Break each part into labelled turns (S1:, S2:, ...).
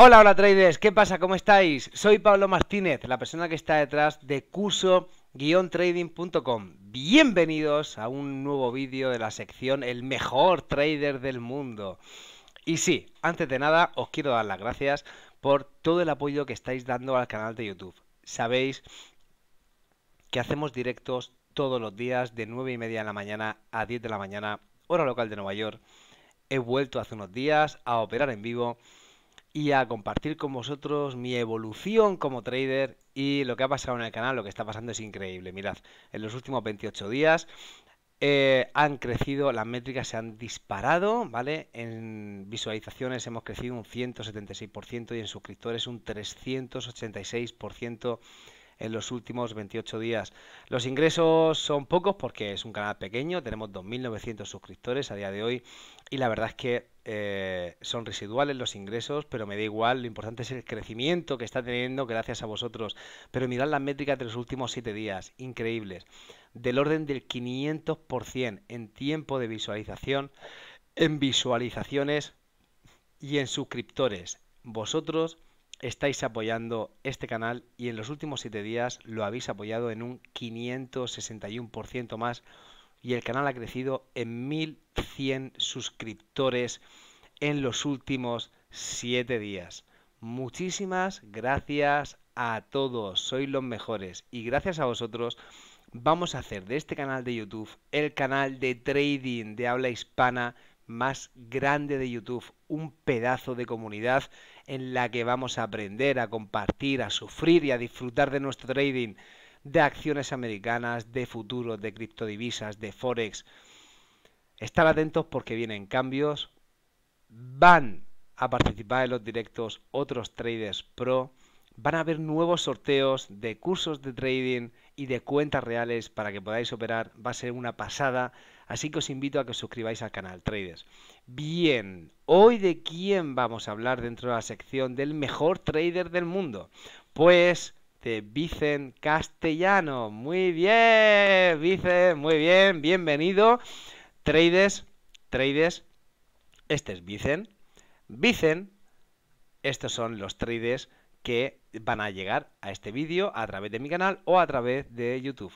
S1: Hola, hola traders, ¿qué pasa? ¿Cómo estáis? Soy Pablo Martínez, la persona que está detrás de curso-trading.com. Bienvenidos a un nuevo vídeo de la sección El mejor trader del mundo. Y sí, antes de nada os quiero dar las gracias por todo el apoyo que estáis dando al canal de YouTube. Sabéis que hacemos directos todos los días de 9 y media de la mañana a 10 de la mañana, hora local de Nueva York. He vuelto hace unos días a operar en vivo y a compartir con vosotros mi evolución como trader y lo que ha pasado en el canal, lo que está pasando es increíble. Mirad, en los últimos 28 días eh, han crecido, las métricas se han disparado, ¿vale? En visualizaciones hemos crecido un 176% y en suscriptores un 386% en los últimos 28 días. Los ingresos son pocos porque es un canal pequeño, tenemos 2.900 suscriptores a día de hoy y la verdad es que eh, son residuales los ingresos, pero me da igual, lo importante es el crecimiento que está teniendo gracias a vosotros. Pero mirad las métricas de los últimos 7 días, increíbles, del orden del 500% en tiempo de visualización, en visualizaciones y en suscriptores. Vosotros estáis apoyando este canal y en los últimos 7 días lo habéis apoyado en un 561% más y el canal ha crecido en 1100 suscriptores en los últimos 7 días. Muchísimas gracias a todos, sois los mejores y gracias a vosotros vamos a hacer de este canal de YouTube el canal de trading de habla hispana más grande de YouTube, un pedazo de comunidad en la que vamos a aprender, a compartir, a sufrir y a disfrutar de nuestro trading, de acciones americanas, de futuros, de criptodivisas, de forex. Estar atentos porque vienen cambios, van a participar en los directos otros traders pro, van a haber nuevos sorteos de cursos de trading y de cuentas reales para que podáis operar, va a ser una pasada Así que os invito a que os suscribáis al canal Traders. Bien, hoy de quién vamos a hablar dentro de la sección del mejor trader del mundo. Pues de Vicen Castellano. Muy bien, Vicen, muy bien, bienvenido. Traders, traders, este es Vicen. Vicen, estos son los traders que van a llegar a este vídeo a través de mi canal o a través de YouTube.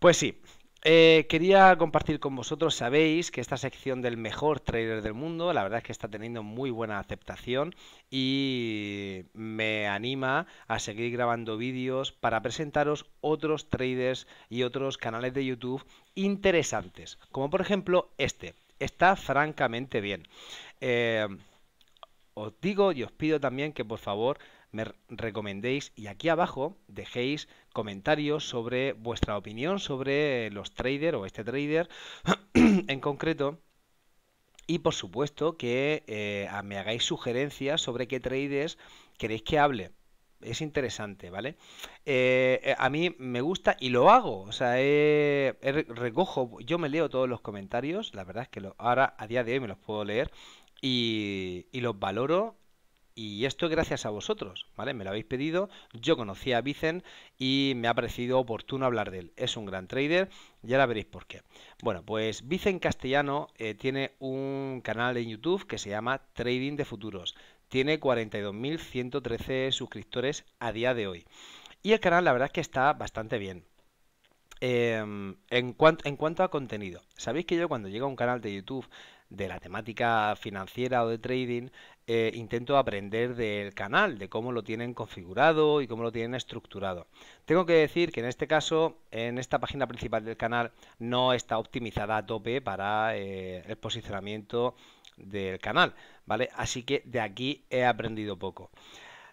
S1: Pues sí, eh, quería compartir con vosotros, sabéis que esta sección del mejor trader del mundo, la verdad es que está teniendo muy buena aceptación y me anima a seguir grabando vídeos para presentaros otros traders y otros canales de YouTube interesantes, como por ejemplo este. Está francamente bien. Eh, os digo y os pido también que por favor me recomendéis y aquí abajo dejéis comentarios sobre vuestra opinión sobre los traders o este trader en concreto. Y por supuesto que eh, me hagáis sugerencias sobre qué traders queréis que hable es interesante, ¿vale? Eh, a mí me gusta y lo hago, o sea, recojo, yo me leo todos los comentarios, la verdad es que lo, ahora a día de hoy me los puedo leer y los valoro y esto gracias a vosotros, ¿vale? Me lo habéis pedido, yo conocí a Vicen y me ha parecido oportuno hablar de él. Es un gran trader, ya la veréis por qué. Bueno, pues Vicen Castellano eh, tiene un canal en YouTube que se llama Trading de Futuros. Tiene 42.113 suscriptores a día de hoy. Y el canal la verdad es que está bastante bien. Em, en, cuanto, en cuanto a contenido, sabéis que yo cuando llego a un canal de YouTube de la temática financiera o de trading, eh, intento aprender del canal, de cómo lo tienen configurado y cómo lo tienen estructurado. Tengo que decir que en este caso, en esta página principal del canal, no está optimizada a tope para eh, el posicionamiento del canal, ¿vale? Así que de aquí he aprendido poco.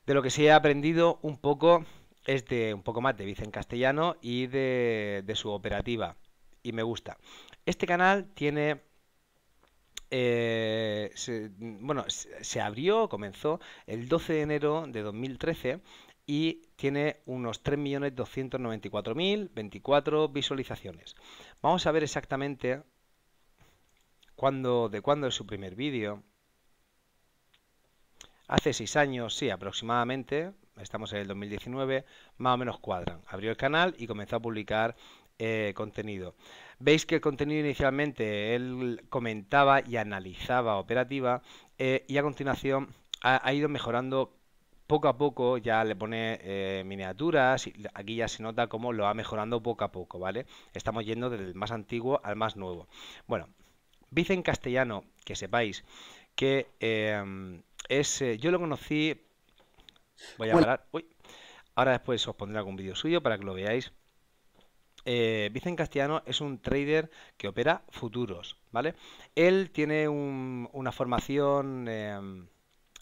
S1: De lo que sí he aprendido un poco es de un poco más de Vice castellano y de su operativa. Y me gusta. Este canal tiene eh, se, bueno, se abrió, comenzó el 12 de enero de 2013 y tiene unos 3.294.024 visualizaciones. Vamos a ver exactamente cuándo, de cuándo es su primer vídeo. Hace seis años, sí, aproximadamente, estamos en el 2019, más o menos cuadran. Abrió el canal y comenzó a publicar eh, contenido. Veis que el contenido inicialmente él comentaba y analizaba operativa eh, y a continuación ha, ido mejorando poco a poco, ya le pone eh, miniaturas, y aquí ya se nota cómo lo ha mejorando poco a poco, ¿vale? Estamos yendo del más antiguo al más nuevo. Bueno, dice en castellano, que sepáis que em, es, eh, yo lo conocí, voy a hablar uy, ahora después os pondré algún vídeo suyo para que lo veáis. Eh, Vicente Castellano es un trader que opera futuros, ¿vale? Él tiene una formación em,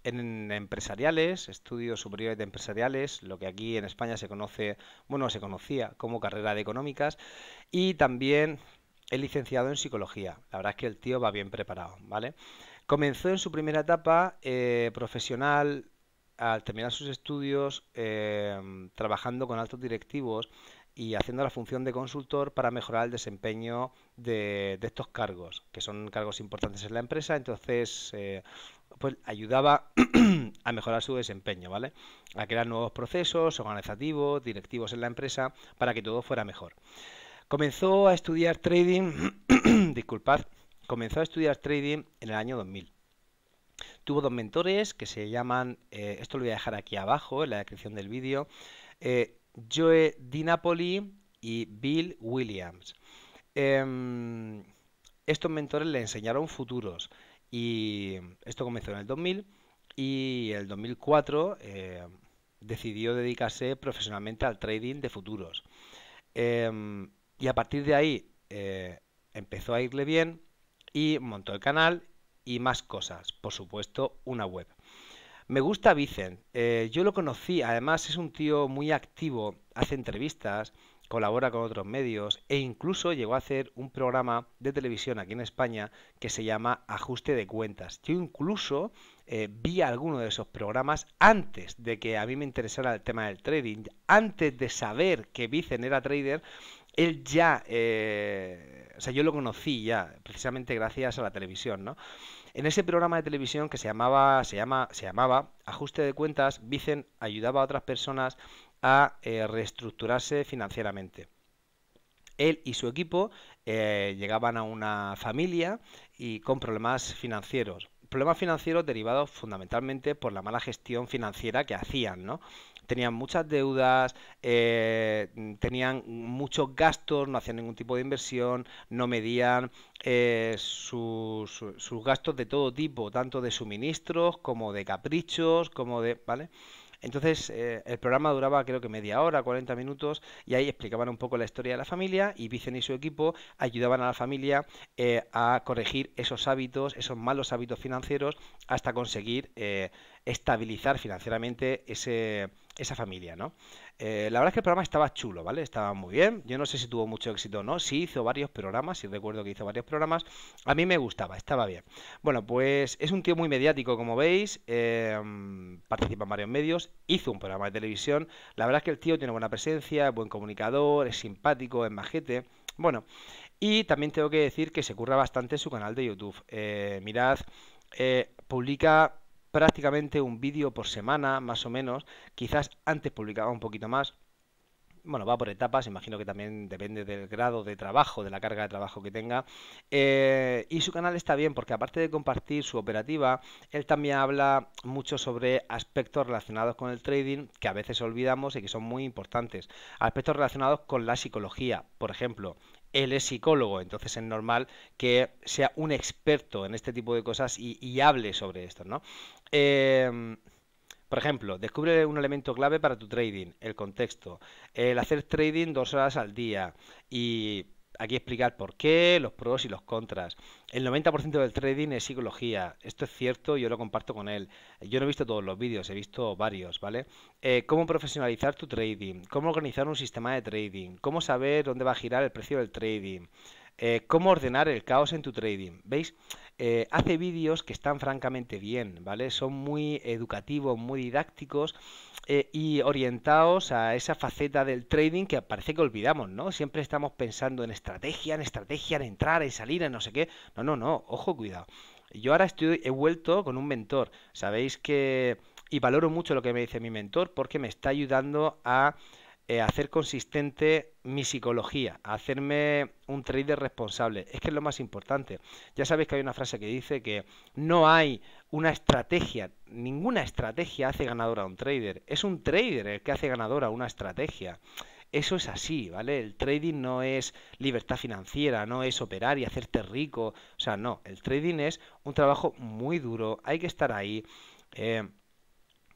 S1: en empresariales, estudios superiores de empresariales, lo que aquí en España se conoce, bueno, se conocía como carrera de económicas, y también es licenciado en psicología. La verdad es que el tío va bien preparado, ¿vale? Comenzó en su primera etapa eh, profesional al terminar sus estudios em, trabajando con altos directivos y haciendo la función de consultor para mejorar el desempeño de, estos cargos, que son cargos importantes en la empresa, entonces eh, pues ayudaba a mejorar su desempeño, ¿vale? A crear nuevos procesos organizativos, directivos en la empresa, para que todo fuera mejor. Comenzó a estudiar trading, disculpad, comenzó a estudiar trading en el año 2000. Tuvo dos mentores que se llaman, eh, esto lo voy a dejar aquí abajo en la descripción del vídeo, eh, Joe DiNapoli y Bill Williams. Em, estos mentores le enseñaron futuros y esto comenzó en el 2000 y el 2004 eh, decidió dedicarse profesionalmente al trading de futuros. Em, y a partir de ahí eh, empezó a irle bien y montó el canal y más cosas, por supuesto una web. Me gusta Vicen. Eh, yo lo conocí, además es un tío muy activo, hace entrevistas, colabora con otros medios e incluso llegó a hacer un programa de televisión aquí en España que se llama Ajuste de Cuentas. Yo incluso eh, vi alguno de esos programas antes de que a mí me interesara el tema del trading, antes de saber que Vicen era trader. Él ya, eh, o sea, yo lo conocí ya, precisamente gracias a la televisión, ¿no? En ese programa de televisión que se llamaba, se llama, se llamaba Ajuste de Cuentas, Vicen ayudaba a otras personas a eh, reestructurarse financieramente. Él y su equipo eh, llegaban a una familia y con problemas financieros problemas financieros derivados fundamentalmente por la mala gestión financiera que hacían, ¿no? Tenían muchas deudas, eh, tenían muchos gastos, no hacían ningún tipo de inversión, no medían eh, sus, gastos de todo tipo, tanto de suministros como de caprichos, como de... ¿Vale? Entonces, eh, el programa duraba creo que media hora, 40 minutos, y ahí explicaban un poco la historia de la familia y Vicen y su equipo ayudaban a la familia eh, a corregir esos hábitos, esos malos hábitos financieros, hasta conseguir eh, estabilizar financieramente ese esa familia, ¿no? Eh, la verdad es que el programa estaba chulo, ¿vale? Estaba muy bien. Yo no sé si tuvo mucho éxito o no. Sí hizo varios programas, sí recuerdo que hizo varios programas. A mí me gustaba, estaba bien. Bueno, pues es un tío muy mediático, como veis. Em, participa en varios medios. Hizo un programa de televisión. La verdad es que el tío tiene buena presencia, buen comunicador, es simpático, es majete. Bueno, y también tengo que decir que se curra bastante su canal de YouTube. Eh, mirad, eh, publica prácticamente un vídeo por semana, más o menos. Quizás antes publicaba un poquito más. Bueno, va por etapas, imagino que también depende del grado de trabajo, de la carga de trabajo que tenga. Eh, y su canal está bien porque aparte de compartir su operativa, él también habla mucho sobre aspectos relacionados con el trading que a veces olvidamos y que son muy importantes. Aspectos relacionados con la psicología, por ejemplo, él es psicólogo, entonces es normal que sea un experto en este tipo de cosas y, hable sobre esto, ¿no? Em, por ejemplo, descubre un elemento clave para tu trading, el contexto, el hacer trading dos horas al día y aquí explicar por qué, los pros y los contras. El 90% del trading es psicología. Esto es cierto, y yo lo comparto con él. Yo no he visto todos los vídeos, he visto varios, ¿vale? Eh, cómo profesionalizar tu trading, cómo organizar un sistema de trading, cómo saber dónde va a girar el precio del trading. Eh, ¿Cómo ordenar el caos en tu trading? ¿Veis? Eh, hace vídeos que están francamente bien, ¿vale? Son muy educativos, muy didácticos eh, y orientados a esa faceta del trading que parece que olvidamos, ¿no? Siempre estamos pensando en estrategia, en estrategia, en entrar, y salir, en no sé qué. No, no, no, ojo, cuidado. Yo ahora estoy, he vuelto con un mentor. Sabéis que... Y valoro mucho lo que me dice mi mentor porque me está ayudando a eh, hacer consistente mi psicología, hacerme un trader responsable. Es que es lo más importante. Ya sabéis que hay una frase que dice que no hay una estrategia, ninguna estrategia hace ganadora a un trader. Es un trader el que hace ganadora una estrategia. Eso es así, ¿vale? El trading no es libertad financiera, no es operar y hacerte rico. O sea, no, el trading es un trabajo muy duro, hay que estar ahí. Eh,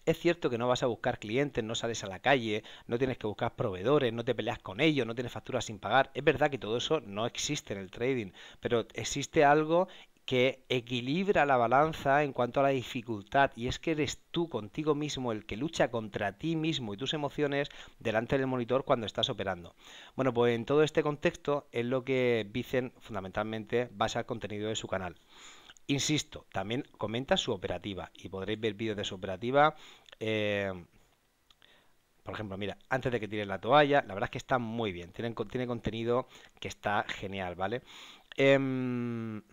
S1: es cierto que no vas a buscar clientes, no sales a la calle, no tienes que buscar proveedores, no te peleas con ellos, no tienes facturas sin pagar. Es verdad que todo eso no existe en el trading, pero existe algo que equilibra la balanza en cuanto a la dificultad y es que eres tú contigo mismo el que lucha contra ti mismo y tus emociones delante del monitor cuando estás operando. Bueno, pues en todo este contexto es lo que dicen fundamentalmente basa el contenido de su canal. Insisto, también comenta su operativa y podréis ver vídeos de su operativa. Eh, por ejemplo, mira, antes de que tiren la toalla, la verdad es que está muy bien. tiene contenido que está genial, ¿vale? Em,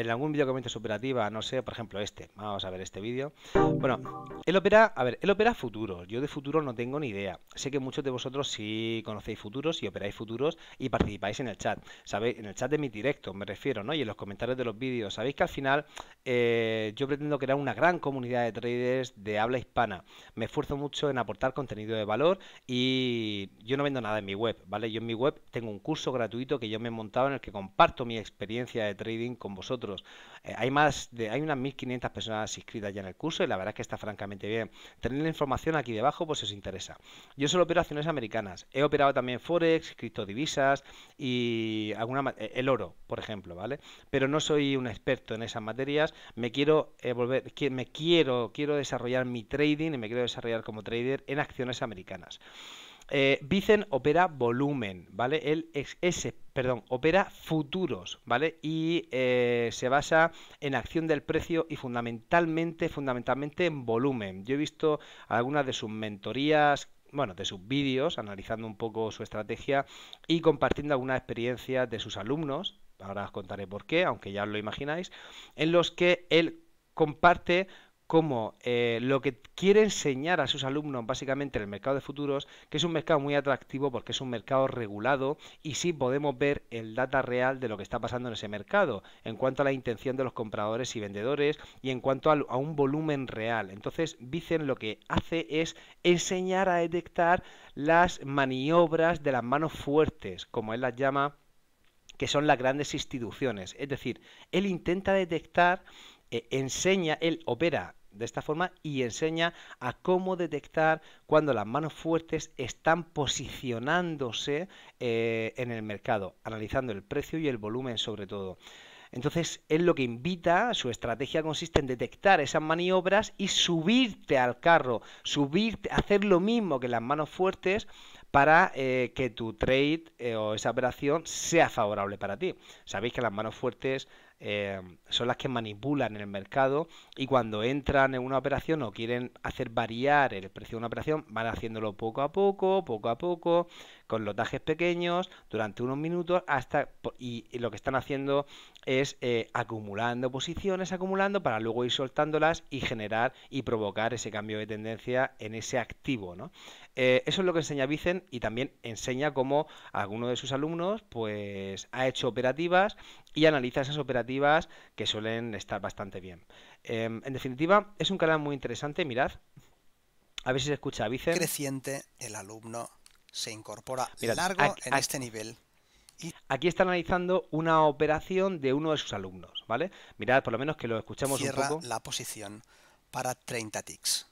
S1: en algún vídeo que comentes operativa, no sé, por ejemplo este, vamos a ver este vídeo. Bueno, él opera, a ver, él opera futuro. yo de futuro no tengo ni idea. Sé que muchos de vosotros sí conocéis futuros y operáis futuros y participáis en el chat, ¿sabéis? En el chat de mi directo me refiero, ¿no? Y en los comentarios de los vídeos. Sabéis que al final eh, yo pretendo crear una gran comunidad de traders de habla hispana. Me esfuerzo mucho en aportar contenido de valor y yo no vendo nada en mi web, ¿vale? Yo en mi web tengo un curso gratuito que yo me he montado en el que comparto mi experiencia de trading con vosotros eh, hay más de, hay unas 1.500 personas inscritas ya en el curso y la verdad es que está francamente bien. Tener la información aquí debajo pues, si os interesa. Yo solo opero acciones americanas. He operado también Forex, criptodivisas y eh, el oro, por ejemplo, ¿vale? Pero no soy un experto en esas materias. Me quiero eh, volver, me quiero, quiero desarrollar mi trading y me quiero desarrollar como trader en acciones americanas eh, opera volumen, ¿vale? Él es, ese, perdón, opera futuros, ¿vale? Y eh, se basa en acción del precio y fundamentalmente, fundamentalmente en volumen. Yo he visto algunas de sus mentorías bueno, de sus vídeos, analizando un poco su estrategia y compartiendo algunas experiencias de sus alumnos, ahora os contaré por qué, aunque ya os lo imagináis, en los que él comparte como eh, lo que quiere enseñar a sus alumnos básicamente en el mercado de futuros, que es un mercado muy atractivo porque es un mercado regulado y sí podemos ver el data real de lo que está pasando en ese mercado, en cuanto a la intención de los compradores y vendedores y en cuanto a, un volumen real. Entonces, Vicen lo que hace es enseñar a detectar las maniobras de las manos fuertes, como él las llama, que son las grandes instituciones. Es decir, él intenta detectar eh, enseña, él opera de esta forma y enseña a cómo detectar cuando las manos fuertes están posicionándose eh, en el mercado, analizando el precio y el volumen sobre todo. Entonces, es lo que invita, su estrategia consiste en detectar esas maniobras y subirte al carro, subirte, hacer lo mismo que las manos fuertes para eh, que tu trade eh, o esa operación sea favorable para ti. Sabéis que las manos fuertes eh, son las que manipulan el mercado y cuando entran en una operación o quieren hacer variar el precio de una operación, van haciéndolo poco a poco, poco a poco, con lotajes pequeños durante unos minutos hasta y, lo que están haciendo es eh, acumulando posiciones, acumulando para luego ir soltándolas y generar y provocar ese cambio de tendencia en ese activo, ¿no? Eh, eso es lo que enseña Vicen y también enseña cómo alguno de sus alumnos pues ha hecho operativas y analiza esas operativas que suelen estar bastante bien. Em, en definitiva, es un canal muy interesante, mirad. A ver si se escucha Vicen. Creciente el alumno se incorpora largo en este nivel. Aquí está analizando una operación de uno de sus alumnos, ¿vale? Mirad, por lo menos que lo escuchemos un poco. la posición para 30 ticks.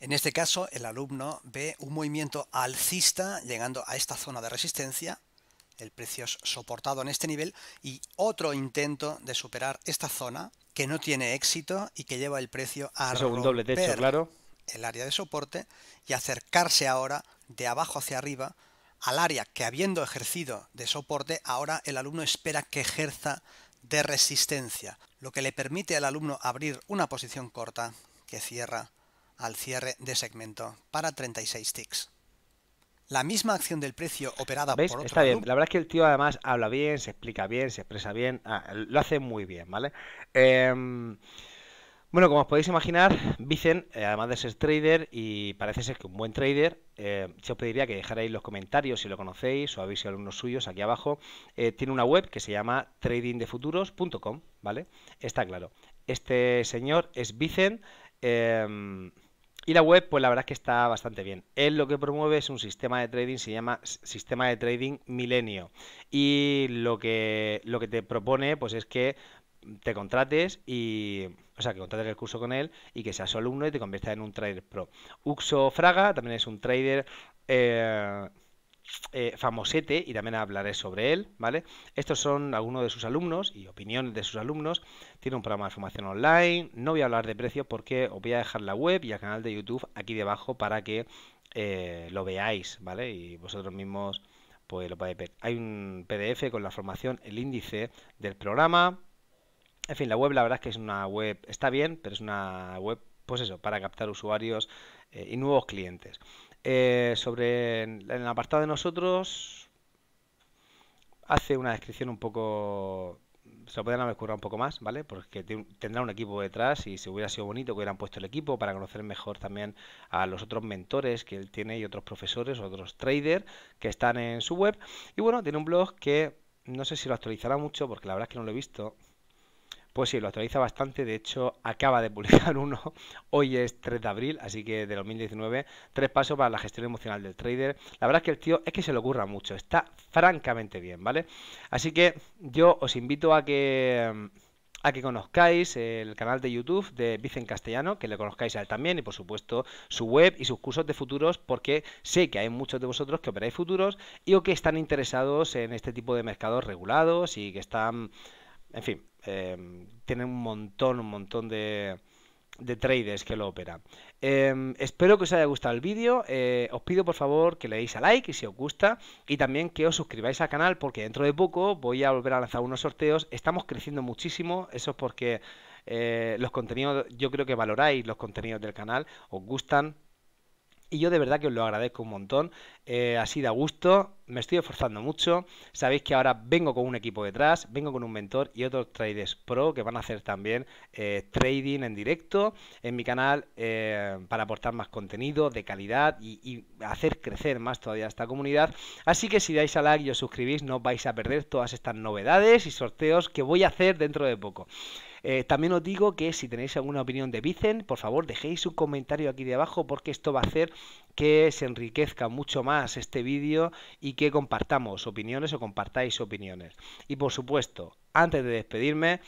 S1: En este caso, el alumno ve un movimiento alcista llegando a esta zona de resistencia, el precio es soportado en este nivel, y otro intento de superar esta zona que no tiene éxito y que lleva el precio a un doble techo, claro. el área de soporte y acercarse ahora de abajo hacia arriba al área que habiendo ejercido de soporte, ahora el alumno espera que ejerza de resistencia, lo que le permite al alumno abrir una posición corta que cierra al cierre de segmento para 36 ticks. La misma acción del precio operada por otro Está bien, la verdad es que el tío además habla bien, se explica bien, se expresa bien, ah, lo hace muy bien, ¿vale? Em, bueno, como os podéis imaginar, Vicen, eh, además de ser trader y parece ser que un buen trader, eh, yo os pediría que dejarais los comentarios si lo conocéis o habéis sido algunos suyos aquí abajo. Eh, tiene una web que se llama tradingdefuturos.com, ¿vale? Está claro. Este señor es Vicen. y la web, pues la verdad es que está bastante bien. Él lo que promueve es un sistema de trading, se llama Sistema de Trading Milenio. Y lo que, lo que te propone, pues es que te contrates y o sea, que contrates el curso con él y que sea su alumno y te conviertas en un trader pro. Uxo Fraga también es un trader eh, eh, famosete y también hablaré sobre él, ¿vale? Estos son algunos de sus alumnos y opiniones de sus alumnos. Tiene un programa de formación online. No voy a hablar de precios porque os voy a dejar la web y el canal de YouTube aquí debajo para que eh, lo veáis, ¿vale? Y vosotros mismos pues lo podéis ver. Hay un PDF con la formación, el índice del programa, en fin, la web la verdad es que es una web, está bien, pero es una web, pues eso, para captar usuarios eh, y nuevos clientes. Eh, sobre en el apartado de nosotros, hace una descripción un poco se lo podrían haber un poco más, ¿vale? Porque tendrá un equipo detrás y si hubiera sido bonito que hubieran puesto el equipo para conocer mejor también a los otros mentores que él tiene y otros profesores, otros traders que están en su web. Y bueno, tiene un blog que no sé si lo actualizará mucho porque la verdad es que no lo he visto. Pues sí, lo actualiza bastante. De hecho, acaba de publicar uno. Hoy es 3 de abril, así que de 2019. Tres pasos para la gestión emocional del trader. La verdad es que el tío es que se le ocurra mucho. Está francamente bien, ¿vale? Así que yo os invito a que a que conozcáis el canal de YouTube de Vicen Castellano, que le conozcáis a él también, y por supuesto su web y sus cursos de futuros, porque sé que hay muchos de vosotros que operáis futuros y o que están interesados en este tipo de mercados regulados y que están, en fin, Em, tienen un montón, un montón de, traders que lo operan. Em, espero que os haya gustado el vídeo. Eh, os pido por favor que le deis a like y si os gusta. Y también que os suscribáis al canal porque dentro de poco voy a volver a lanzar unos sorteos. Estamos creciendo muchísimo. Eso es porque eh, los contenidos, yo creo que valoráis los contenidos del canal. Os gustan. Y yo de verdad que os lo agradezco un montón. Eh, así da gusto me estoy esforzando mucho. Sabéis que ahora vengo con un equipo detrás, vengo con un mentor y otros traders pro que van a hacer también eh, trading en directo en mi canal eh, para aportar más contenido de calidad y, hacer crecer más todavía esta comunidad. Así que si dais a like y os suscribís, no vais a perder todas estas novedades y sorteos que voy a hacer dentro de poco. Eh, también os digo que si tenéis alguna opinión de Vicen, por favor dejéis un comentario aquí de abajo porque esto va a hacer que se enriquezca mucho más este vídeo y que que compartamos opiniones o compartáis opiniones. Y por supuesto, antes de despedirme,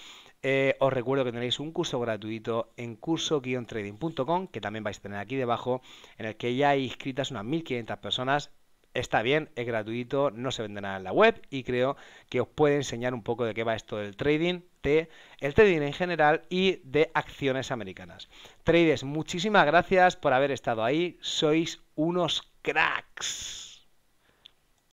S1: eh, os recuerdo que tenéis un curso gratuito en curso-trading.com, que también vais a tener aquí debajo, en el que ya hay inscritas unas 1.500 personas. Está bien, es gratuito, no se vende nada en la web y creo que os puede enseñar un poco de qué va esto del trading, de el trading en general y de acciones americanas. Traders, muchísimas gracias por haber estado ahí, sois unos cracks.